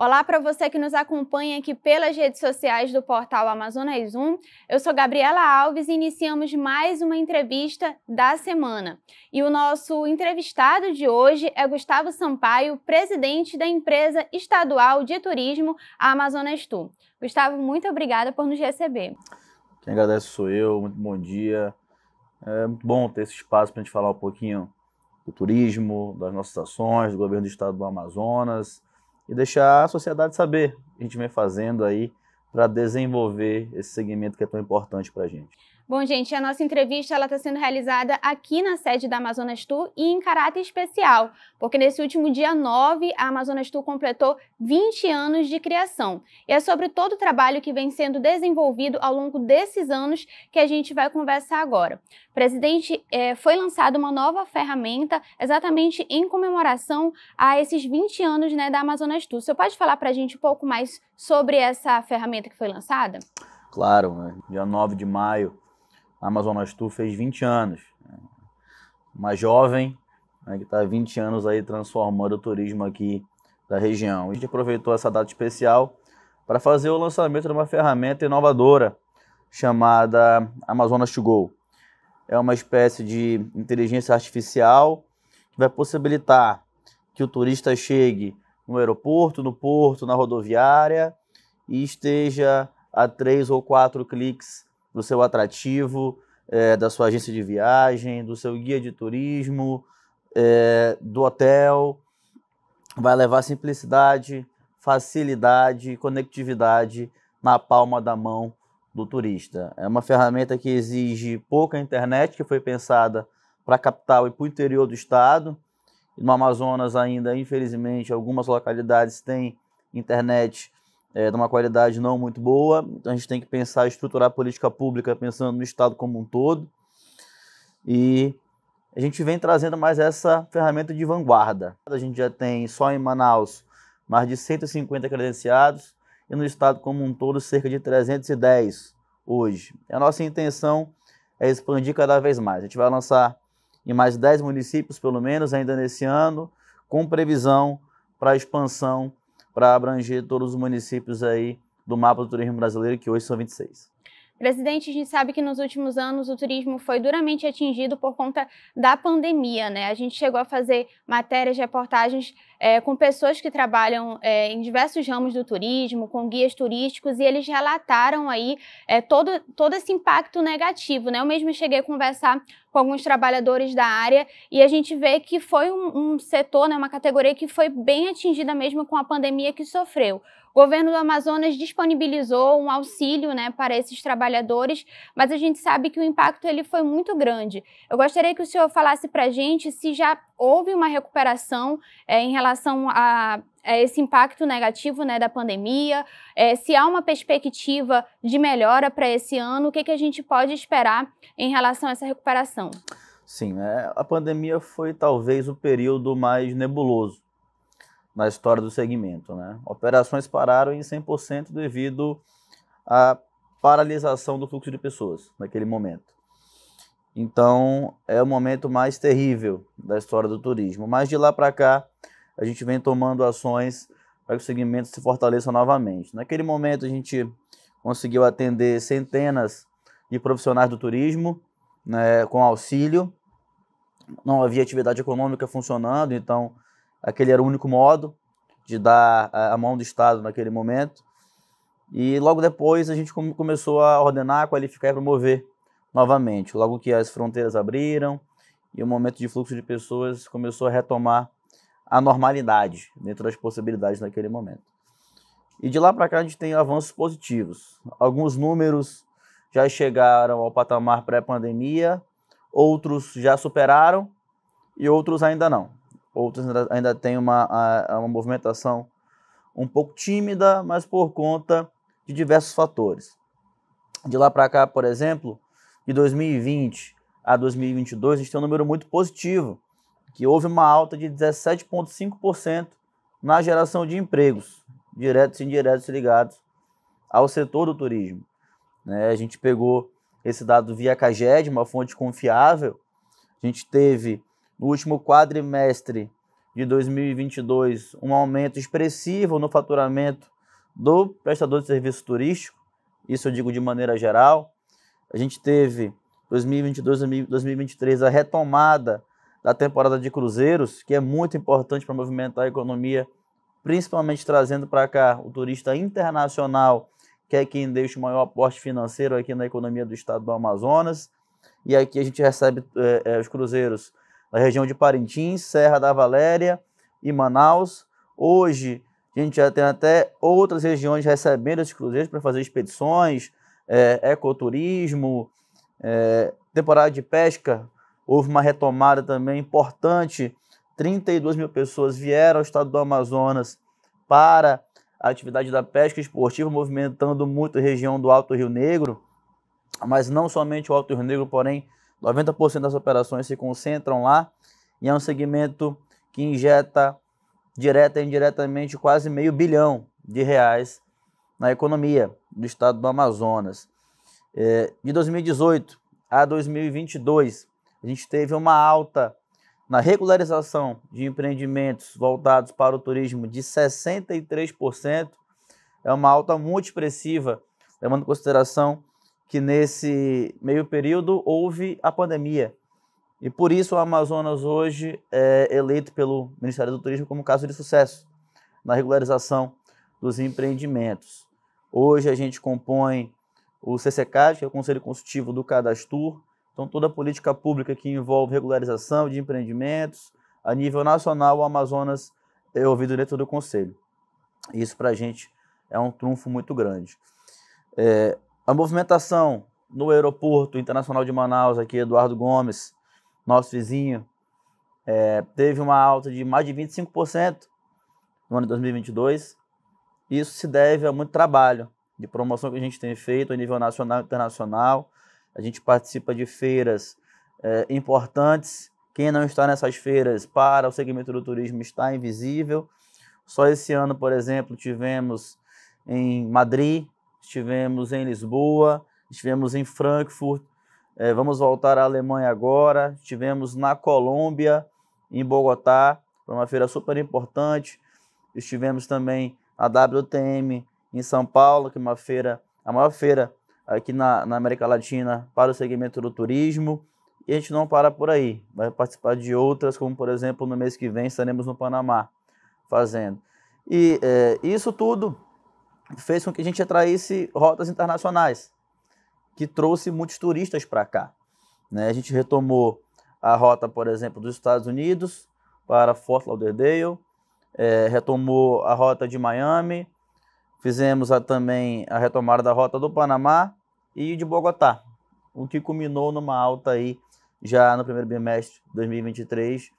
Olá para você que nos acompanha aqui pelas redes sociais do portal Amazonas 1. Eu sou Gabriela Alves e iniciamos mais uma entrevista da semana. E o nosso entrevistado de hoje é Gustavo Sampaio, presidente da empresa estadual de turismo Amazonas Tour. Gustavo, muito obrigada por nos receber. Quem agradece sou eu, muito bom dia. É muito bom ter esse espaço para a gente falar um pouquinho do turismo, das nossas ações, do governo do estado do Amazonas e deixar a sociedade saber. A gente vem fazendo aí para desenvolver esse segmento que é tão importante para a gente. Bom, gente, a nossa entrevista ela está sendo realizada aqui na sede da Amazonas Tour e em caráter especial, porque nesse último dia 9, a Amazonas Tour completou 20 anos de criação. E é sobre todo o trabalho que vem sendo desenvolvido ao longo desses anos que a gente vai conversar agora. Presidente, é, foi lançada uma nova ferramenta exatamente em comemoração a esses 20 anos né, da Amazonas Tour. O senhor pode falar para a gente um pouco mais sobre essa ferramenta que foi lançada? Claro, né? dia 9 de maio Amazonas Tour fez 20 anos. Uma jovem né, que está 20 anos aí transformando o turismo aqui da região. A gente aproveitou essa data especial para fazer o lançamento de uma ferramenta inovadora chamada Amazonas to Go. É uma espécie de inteligência artificial que vai possibilitar que o turista chegue no aeroporto, no porto, na rodoviária e esteja a três ou quatro cliques do seu atrativo, é, da sua agência de viagem, do seu guia de turismo, é, do hotel. Vai levar simplicidade, facilidade, conectividade na palma da mão do turista. É uma ferramenta que exige pouca internet, que foi pensada para a capital e para o interior do estado. No Amazonas ainda, infelizmente, algumas localidades têm internet é, de uma qualidade não muito boa. Então a gente tem que pensar estruturar a política pública pensando no Estado como um todo. E a gente vem trazendo mais essa ferramenta de vanguarda. A gente já tem só em Manaus mais de 150 credenciados e no estado como um todo cerca de 310 hoje. A nossa intenção é expandir cada vez mais. A gente vai lançar em mais 10 municípios, pelo menos, ainda nesse ano, com previsão para expansão para abranger todos os municípios aí do mapa do turismo brasileiro, que hoje são 26. Presidente, a gente sabe que nos últimos anos o turismo foi duramente atingido por conta da pandemia, né? A gente chegou a fazer matérias, reportagens é, com pessoas que trabalham é, em diversos ramos do turismo, com guias turísticos, e eles relataram aí é, todo, todo esse impacto negativo. Né? Eu mesmo cheguei a conversar com alguns trabalhadores da área e a gente vê que foi um, um setor, né, uma categoria que foi bem atingida mesmo com a pandemia que sofreu. O governo do Amazonas disponibilizou um auxílio né, para esses trabalhadores, mas a gente sabe que o impacto ele foi muito grande. Eu gostaria que o senhor falasse para a gente se já houve uma recuperação é, em relação a, a, esse impacto negativo né, da pandemia, é, se há uma perspectiva de melhora para esse ano, o que, que a gente pode esperar em relação a essa recuperação? Sim, é, a pandemia foi talvez o período mais nebuloso na história do segmento. Né? Operações pararam em 100% devido à paralisação do fluxo de pessoas naquele momento. Então, é o momento mais terrível da história do turismo. Mas de lá para cá, a gente vem tomando ações para que o segmento se fortaleça novamente. Naquele momento, a gente conseguiu atender centenas de profissionais do turismo né, com auxílio. Não havia atividade econômica funcionando, então aquele era o único modo de dar a mão do Estado naquele momento. E logo depois a gente começou a ordenar, qualificar e promover novamente. Logo que as fronteiras abriram e o momento de fluxo de pessoas começou a retomar a normalidade dentro das possibilidades naquele momento. E de lá para cá a gente tem avanços positivos. Alguns números já chegaram ao patamar pré-pandemia, outros já superaram e outros ainda não. Outros ainda, ainda têm uma, uma movimentação um pouco tímida, mas por conta de diversos fatores. De lá para cá, por exemplo, de 2020 a 2022, a gente tem um número muito positivo, que houve uma alta de 17,5% na geração de empregos, diretos e indiretos ligados ao setor do turismo. Né? A gente pegou esse dado via Caged, uma fonte confiável. A gente teve, no último quadrimestre de 2022, um aumento expressivo no faturamento do prestador de serviço turístico, isso eu digo de maneira geral. A gente teve 2022, 2023 a retomada da temporada de cruzeiros, que é muito importante para movimentar a economia, principalmente trazendo para cá o turista internacional, que é quem deixa o maior aporte financeiro aqui na economia do estado do Amazonas. E aqui a gente recebe é, é, os cruzeiros da região de Parintins, Serra da Valéria e Manaus. Hoje a gente já tem até outras regiões recebendo esses cruzeiros para fazer expedições, é, ecoturismo, é, temporada de pesca, houve uma retomada também importante. 32 mil pessoas vieram ao estado do Amazonas para a atividade da pesca esportiva, movimentando muito a região do Alto Rio Negro, mas não somente o Alto Rio Negro, porém 90% das operações se concentram lá e é um segmento que injeta direta e indiretamente quase meio bilhão de reais na economia do estado do Amazonas. É, de 2018 a 2022, a gente teve uma alta na regularização de empreendimentos voltados para o turismo de 63%. É uma alta muito expressiva, levando em consideração que nesse meio período houve a pandemia. E por isso o Amazonas hoje é eleito pelo Ministério do Turismo como caso de sucesso na regularização dos empreendimentos. Hoje a gente compõe o CCCAD, que é o Conselho Consultivo do Cadastur. Então, toda a política pública que envolve regularização de empreendimentos, a nível nacional, o Amazonas é ouvido dentro do Conselho. Isso, para a gente, é um trunfo muito grande. É, a movimentação no Aeroporto Internacional de Manaus, aqui, Eduardo Gomes, nosso vizinho, é, teve uma alta de mais de 25% no ano de 2022 isso se deve a muito trabalho de promoção que a gente tem feito a nível nacional e internacional. A gente participa de feiras é, importantes. Quem não está nessas feiras para o segmento do turismo está invisível. Só esse ano, por exemplo, tivemos em Madrid, estivemos em Lisboa, estivemos em Frankfurt, é, vamos voltar à Alemanha agora, estivemos na Colômbia, em Bogotá, foi uma feira super importante. Estivemos também a WTM em São Paulo, que é uma feira, a maior feira aqui na, na América Latina para o segmento do turismo. E a gente não para por aí, vai participar de outras, como por exemplo no mês que vem estaremos no Panamá fazendo. E é, isso tudo fez com que a gente atraísse rotas internacionais, que trouxe muitos turistas para cá. Né? A gente retomou a rota, por exemplo, dos Estados Unidos para Fort Lauderdale, é, retomou a rota de Miami, fizemos a, também a retomada da rota do Panamá e de Bogotá, o que culminou numa alta aí já no primeiro bimestre de 2023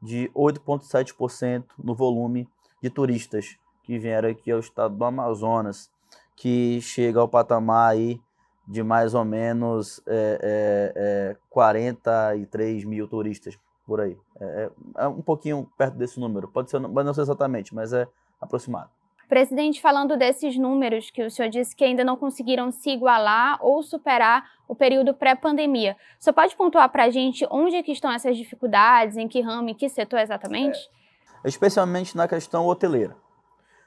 de 8,7% no volume de turistas que vieram aqui ao estado do Amazonas, que chega ao patamar aí de mais ou menos é, é, é, 43 mil turistas por aí. É, é, é, um pouquinho perto desse número, pode ser, mas não sei exatamente, mas é aproximado. Presidente, falando desses números que o senhor disse que ainda não conseguiram se igualar ou superar o período pré-pandemia, o senhor pode pontuar para a gente onde é que estão essas dificuldades, em que ramo, em que setor exatamente? É, especialmente na questão hoteleira.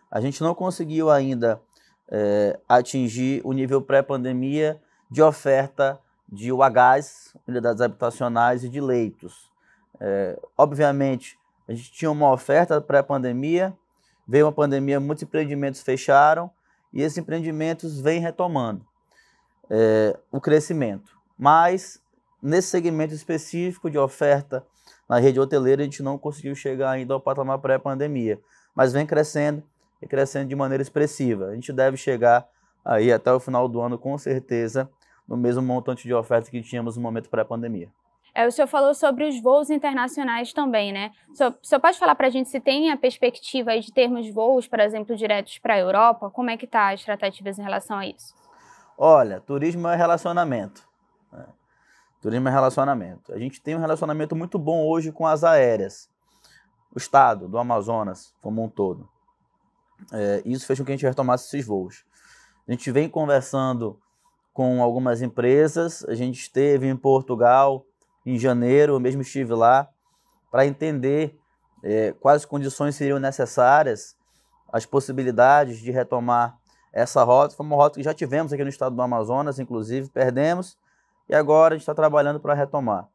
A gente não conseguiu ainda é, atingir o nível pré-pandemia de oferta de UHs, unidades habitacionais e de leitos. É, obviamente, a gente tinha uma oferta pré-pandemia, veio uma pandemia, muitos empreendimentos fecharam e esses empreendimentos vêm retomando é, o crescimento. Mas nesse segmento específico de oferta na rede hoteleira, a gente não conseguiu chegar ainda ao patamar pré-pandemia, mas vem crescendo e crescendo de maneira expressiva. A gente deve chegar aí até o final do ano, com certeza, no mesmo montante de oferta que tínhamos no momento pré-pandemia. É, o senhor falou sobre os voos internacionais também, né? O senhor, o senhor pode falar para a gente se tem a perspectiva de termos voos, por exemplo, diretos para a Europa? Como é que tá as tratativas em relação a isso? Olha, turismo é relacionamento. Né? Turismo é relacionamento. A gente tem um relacionamento muito bom hoje com as aéreas. O estado do Amazonas como um todo. É, isso fez com que a gente retomasse esses voos. A gente vem conversando com algumas empresas. A gente esteve em Portugal em janeiro, eu mesmo estive lá, para entender é, quais condições seriam necessárias, as possibilidades de retomar essa rota. Foi uma rota que já tivemos aqui no estado do Amazonas, inclusive, perdemos, e agora a gente está trabalhando para retomar.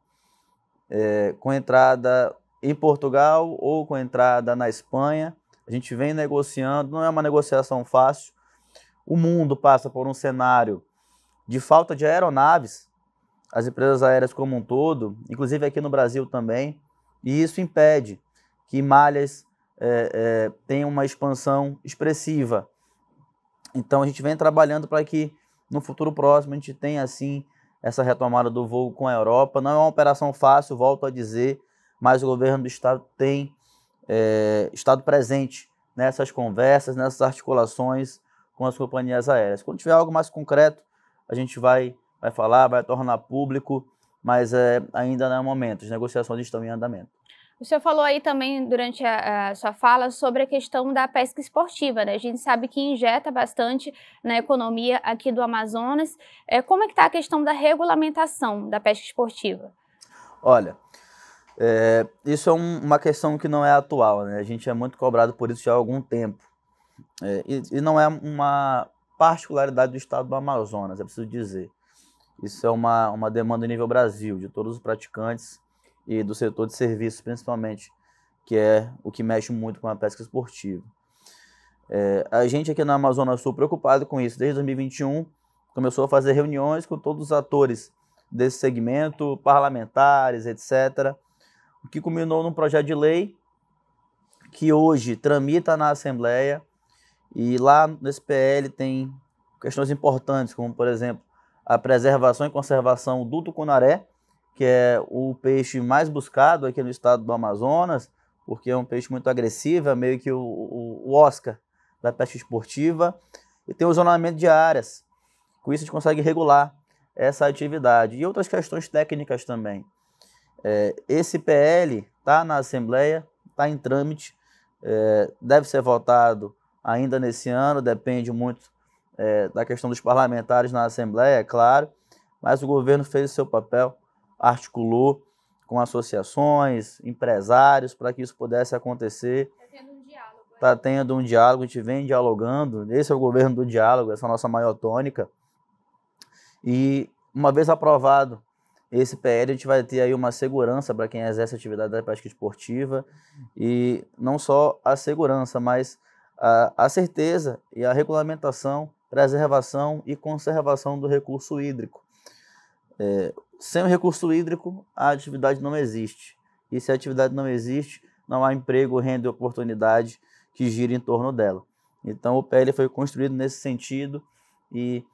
É, com entrada em Portugal ou com entrada na Espanha, a gente vem negociando, não é uma negociação fácil. O mundo passa por um cenário de falta de aeronaves as empresas aéreas como um todo, inclusive aqui no Brasil também, e isso impede que malhas é, é, tenham uma expansão expressiva. Então a gente vem trabalhando para que no futuro próximo a gente tenha assim essa retomada do voo com a Europa. Não é uma operação fácil, volto a dizer, mas o governo do estado tem é, estado presente nessas conversas, nessas articulações com as companhias aéreas. Quando tiver algo mais concreto, a gente vai vai falar, vai tornar público, mas é, ainda não é o momento, as negociações estão em andamento. O senhor falou aí também durante a, a, sua fala sobre a questão da pesca esportiva, né? A gente sabe que injeta bastante na economia aqui do Amazonas. É, como é que está a questão da regulamentação da pesca esportiva? Olha, é, isso é um, uma questão que não é atual, né? A gente é muito cobrado por isso já há algum tempo. É, e, e não é uma particularidade do estado do Amazonas, é preciso dizer. Isso é uma, uma demanda nível Brasil, de todos os praticantes e do setor de serviços, principalmente, que é o que mexe muito com a pesca esportiva. É, a gente aqui na Amazônia Sul, preocupado com isso, desde 2021, começou a fazer reuniões com todos os atores desse segmento, parlamentares, etc., o que culminou num projeto de lei que hoje tramita na Assembleia e lá nesse PL tem questões importantes, como, por exemplo, a preservação e conservação do tucunaré, que é o peixe mais buscado aqui no estado do Amazonas, porque é um peixe muito agressivo, é meio que o, o Oscar da pesca esportiva. E tem o zonamento de áreas, com isso a gente consegue regular essa atividade. E outras questões técnicas também. É, esse PL está na Assembleia, está em trâmite, é, deve ser votado ainda nesse ano, depende muito é, da questão dos parlamentares na Assembleia, é claro, mas o governo fez o seu papel, articulou com associações, empresários, para que isso pudesse acontecer. Está tendo um diálogo. Está é. tendo um diálogo, a gente vem dialogando. Esse é o governo do diálogo, essa é a nossa maior tônica. E uma vez aprovado esse PL, a gente vai ter aí uma segurança para quem exerce atividade da prática esportiva. E não só a segurança, mas a, a certeza e a regulamentação preservação e conservação do recurso hídrico. É, sem o recurso hídrico, a atividade não existe. E se a atividade não existe, não há emprego, renda e oportunidade que gire em torno dela. Então, o PL foi construído nesse sentido e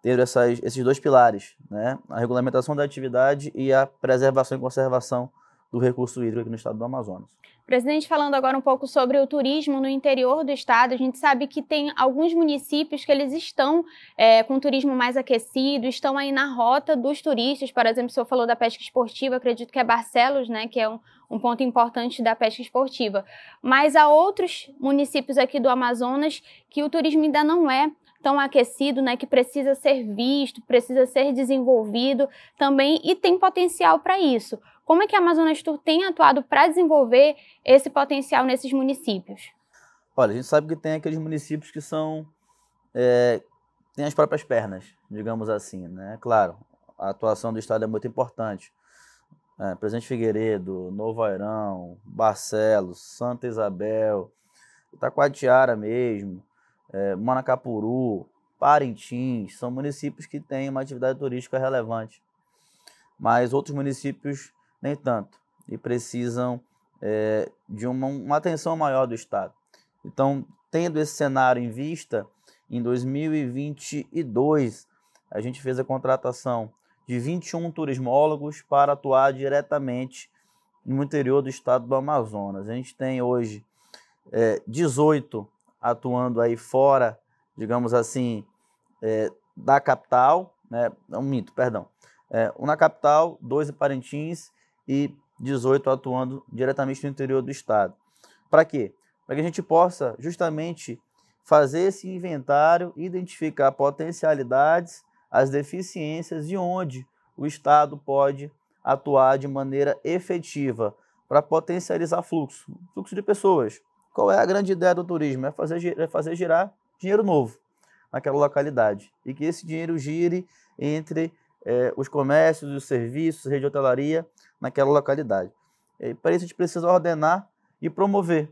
tendo essas, esses dois pilares, né? a regulamentação da atividade e a preservação e conservação do recurso hídrico aqui no estado do Amazonas. Presidente, falando agora um pouco sobre o turismo no interior do estado, a gente sabe que tem alguns municípios que eles estão é, com turismo mais aquecido, estão aí na rota dos turistas, por exemplo, o senhor falou da pesca esportiva, acredito que é Barcelos, né, que é um, um ponto importante da pesca esportiva. Mas há outros municípios aqui do Amazonas que o turismo ainda não é tão aquecido, né, que precisa ser visto, precisa ser desenvolvido também e tem potencial para isso. Como é que a Amazonas Tour tem atuado para desenvolver esse potencial nesses municípios? Olha, a gente sabe que tem aqueles municípios que são é, têm as próprias pernas, digamos assim, né? Claro, a atuação do Estado é muito importante. É, Presidente Figueiredo, Novo Airão, Barcelos, Santa Isabel, Itacoatiara mesmo, é, Manacapuru, Parintins, são municípios que têm uma atividade turística relevante, mas outros municípios nem tanto e precisam é, de uma, uma atenção maior do Estado. Então, tendo esse cenário em vista, em 2022 a gente fez a contratação de 21 turismólogos para atuar diretamente no interior do estado do Amazonas. A gente tem hoje é, 18 atuando aí fora, digamos assim, é, da capital, né? É um mito, perdão. É, um na capital, dois em Parintins e 18 atuando diretamente no interior do estado. Para quê? Para que a gente possa justamente fazer esse inventário, identificar potencialidades, as deficiências e onde o Estado pode atuar de maneira efetiva para potencializar fluxo, fluxo de pessoas, qual é a grande ideia do turismo? É fazer, é fazer girar dinheiro novo naquela localidade. E que esse dinheiro gire entre é, os comércios, os serviços, rede de hotelaria naquela localidade. E para isso a gente precisa ordenar e promover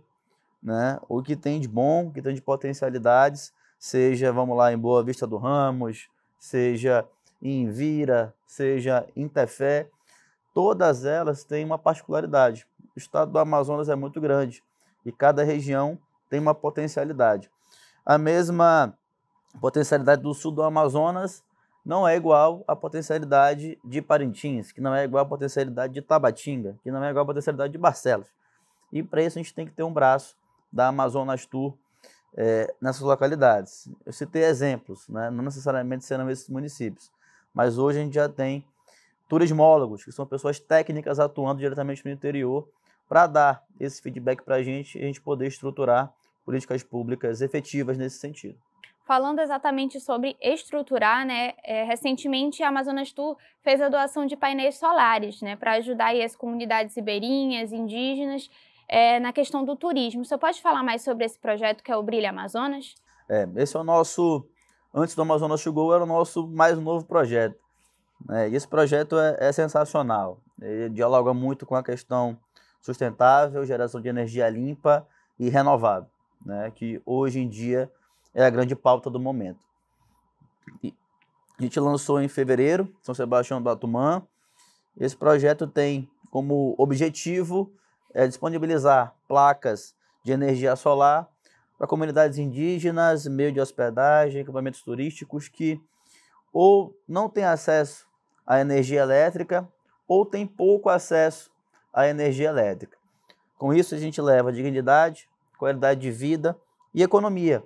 né? o que tem de bom, o que tem de potencialidades, seja, vamos lá, em Boa Vista do Ramos, seja em Vira, seja em Tefé, todas elas têm uma particularidade. O estado do Amazonas é muito grande e cada região tem uma potencialidade. A mesma potencialidade do sul do Amazonas não é igual à potencialidade de Parintins, que não é igual à potencialidade de Tabatinga, que não é igual à potencialidade de Barcelos. E para isso a gente tem que ter um braço da Amazonas Tour é, nessas localidades. Eu citei exemplos, né? não necessariamente serão esses municípios, mas hoje a gente já tem turismólogos, que são pessoas técnicas atuando diretamente no interior para dar esse feedback para a gente e a gente poder estruturar políticas públicas efetivas nesse sentido. Falando exatamente sobre estruturar, né? É, recentemente a Amazonas Tour fez a doação de painéis solares, né? Para ajudar aí, as comunidades ribeirinhas, indígenas, é, na questão do turismo. Você pode falar mais sobre esse projeto que é o Brilha Amazonas? É, esse é o nosso. Antes do Amazonas chegou, era o nosso mais novo projeto. É, esse projeto é, é sensacional. Ele dialoga muito com a questão sustentável, geração de energia limpa e renovável, né? que hoje em dia é a grande pauta do momento. E a gente lançou em fevereiro, São Sebastião do Atumã. Esse projeto tem como objetivo é, disponibilizar placas de energia solar para comunidades indígenas, meio de hospedagem, equipamentos turísticos que ou não têm acesso à energia elétrica ou têm pouco acesso a energia elétrica. Com isso, a gente leva dignidade, qualidade de vida e economia,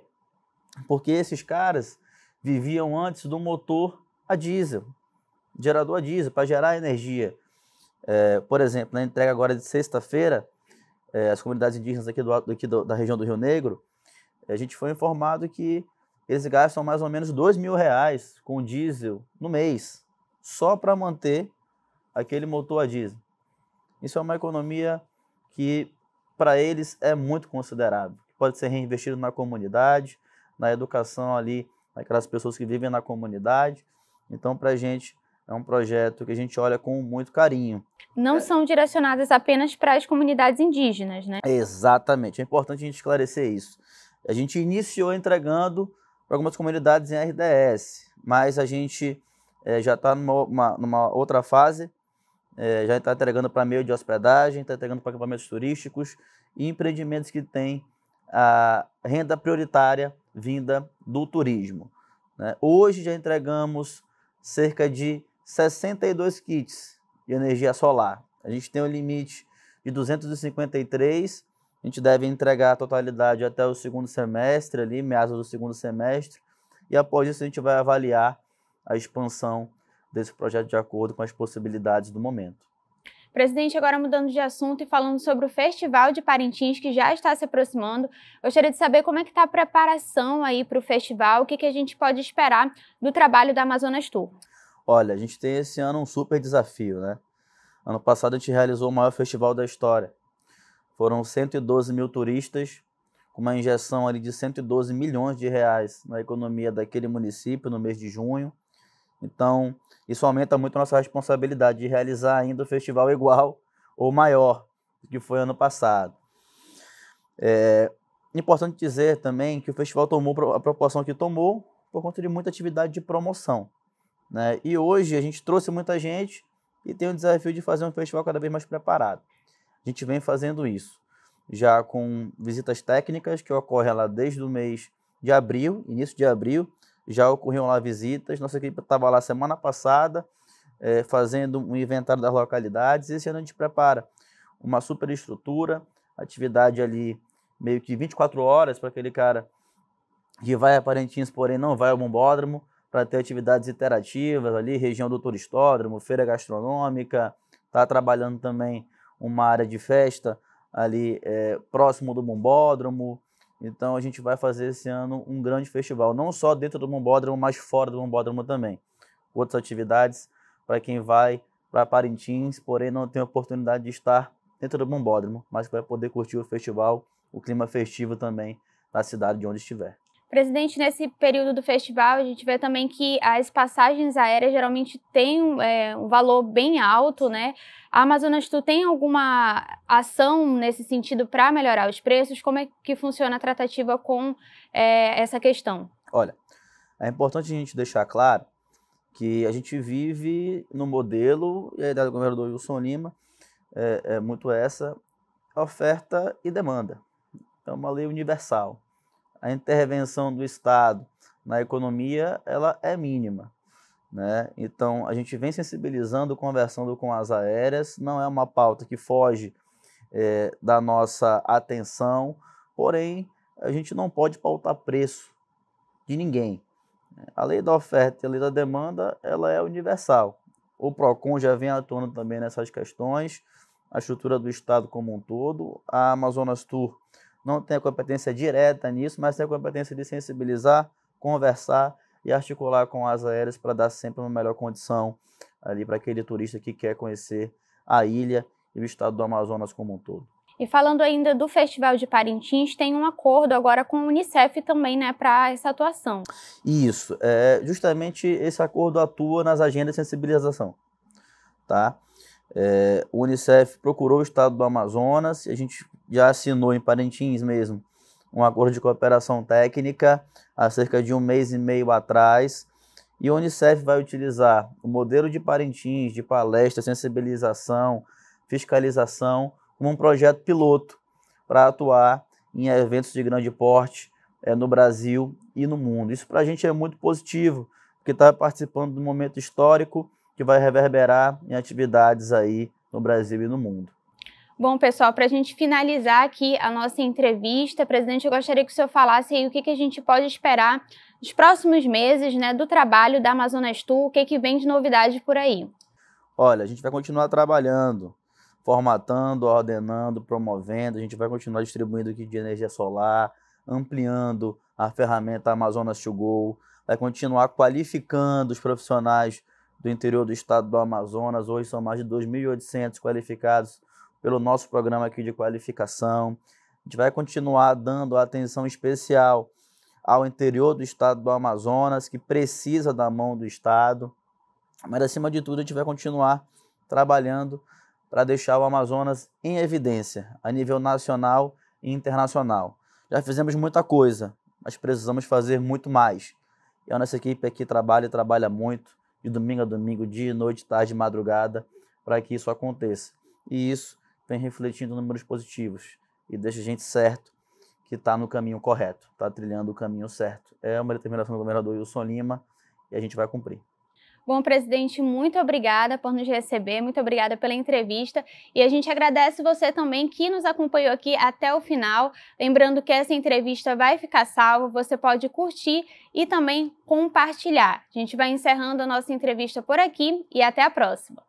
porque esses caras viviam antes do motor a diesel, gerador a diesel, para gerar energia. É, por exemplo, na entrega agora de sexta-feira, é, as comunidades indígenas aqui, do, aqui do, da região do Rio Negro, é, a gente foi informado que eles gastam mais ou menos dois mil reais com diesel no mês, só para manter aquele motor a diesel. Isso é uma economia que, para eles, é muito considerável. Pode ser reinvestido na comunidade, na educação ali, naquelas pessoas que vivem na comunidade. Então, para a gente, é um projeto que a gente olha com muito carinho. Não é. são direcionadas apenas para as comunidades indígenas, né? Exatamente. É importante a gente esclarecer isso. A gente iniciou entregando para algumas comunidades em RDS, mas a gente é, já está numa, numa, numa outra fase é, já está entregando para meio de hospedagem, está entregando para equipamentos turísticos e empreendimentos que têm a renda prioritária vinda do turismo. Né? Hoje já entregamos cerca de 62 kits de energia solar. A gente tem um limite de 253, a gente deve entregar a totalidade até o segundo semestre, ali, meados do segundo semestre, e após isso a gente vai avaliar a expansão desse projeto de acordo com as possibilidades do momento. Presidente, agora mudando de assunto e falando sobre o Festival de Parintins, que já está se aproximando, gostaria de saber como é que está a preparação aí para o festival, o que, que a gente pode esperar do trabalho da Amazonas Tour. Olha, a gente tem esse ano um super desafio, né? Ano passado a gente realizou o maior festival da história. Foram 112 mil turistas, com uma injeção ali de 112 milhões de reais na economia daquele município no mês de junho. Então, isso aumenta muito a nossa responsabilidade de realizar ainda o festival igual ou maior que foi ano passado. É importante dizer também que o festival tomou a proporção que tomou por conta de muita atividade de promoção. Né? E hoje a gente trouxe muita gente e tem o desafio de fazer um festival cada vez mais preparado. A gente vem fazendo isso, já com visitas técnicas que ocorrem lá desde o mês de abril, início de abril, já ocorriam lá visitas. Nossa equipe estava lá semana passada é, fazendo um inventário das localidades. Esse ano a gente prepara uma superestrutura, atividade ali meio que 24 horas para aquele cara que vai a Parintins, porém não vai ao bombódromo, para ter atividades interativas ali, região do turistódromo, feira gastronômica, está trabalhando também uma área de festa ali é, próximo do bombódromo, então a gente vai fazer esse ano um grande festival, não só dentro do Mombódromo, mas fora do Mombódromo também. Outras atividades para quem vai para Parintins, porém não tem a oportunidade de estar dentro do Mombódromo, mas vai poder curtir o festival, o clima festivo também da cidade de onde estiver. Presidente, nesse período do festival, a gente vê também que as passagens aéreas geralmente têm é, um valor bem alto, né? A Amazonas, tu tem alguma ação nesse sentido para melhorar os preços? Como é que funciona a tratativa com é, essa questão? Olha, é importante a gente deixar claro que a gente vive no modelo, e a ideia do governador Wilson Lima é, é muito essa, oferta e demanda. É uma lei universal a intervenção do Estado na economia ela é mínima. Né? Então, a gente vem sensibilizando, conversando com as aéreas, não é uma pauta que foge é, da nossa atenção, porém, a gente não pode pautar preço de ninguém. A lei da oferta e a lei da demanda ela é universal. O PROCON já vem atuando também nessas questões, a estrutura do Estado como um todo, a Amazonas Tour não tem a competência direta nisso, mas tem a competência de sensibilizar, conversar e articular com as aéreas para dar sempre uma melhor condição ali para aquele turista que quer conhecer a ilha e o estado do Amazonas como um todo. E falando ainda do Festival de Parintins, tem um acordo agora com a Unicef também, né, para essa atuação. Isso, é, justamente esse acordo atua nas agendas de sensibilização, tá? É, o Unicef procurou o estado do Amazonas a gente já assinou em Parintins mesmo um acordo de cooperação técnica há cerca de um mês e meio atrás. E o Unicef vai utilizar o modelo de Parintins, de palestra, sensibilização, fiscalização, como um projeto piloto para atuar em eventos de grande porte é, no Brasil e no mundo. Isso para a gente é muito positivo, porque está participando de um momento histórico que vai reverberar em atividades aí no Brasil e no mundo. Bom, pessoal, para a gente finalizar aqui a nossa entrevista, presidente, eu gostaria que o senhor falasse aí o que, que a gente pode esperar nos próximos meses né, do trabalho da Amazonas Tool, o que, que vem de novidade por aí. Olha, a gente vai continuar trabalhando, formatando, ordenando, promovendo, a gente vai continuar distribuindo kit de energia solar, ampliando a ferramenta Amazonas To Go, vai continuar qualificando os profissionais do interior do estado do Amazonas. Hoje são mais de 2.800 qualificados pelo nosso programa aqui de qualificação. A gente vai continuar dando atenção especial ao interior do estado do Amazonas, que precisa da mão do Estado. Mas, acima de tudo, a gente vai continuar trabalhando para deixar o Amazonas em evidência a nível nacional e internacional. Já fizemos muita coisa, mas precisamos fazer muito mais. E a nossa equipe aqui trabalha e trabalha muito de domingo a domingo, dia, noite, tarde, madrugada, para que isso aconteça. E isso vem refletindo números positivos e deixa a gente certo que está no caminho correto, está trilhando o caminho certo. É uma determinação do governador Wilson Lima e a gente vai cumprir. Bom, presidente, muito obrigada por nos receber, muito obrigada pela entrevista e a gente agradece você também que nos acompanhou aqui até o final. Lembrando que essa entrevista vai ficar salva, você pode curtir e também compartilhar. A gente vai encerrando a nossa entrevista por aqui e até a próxima.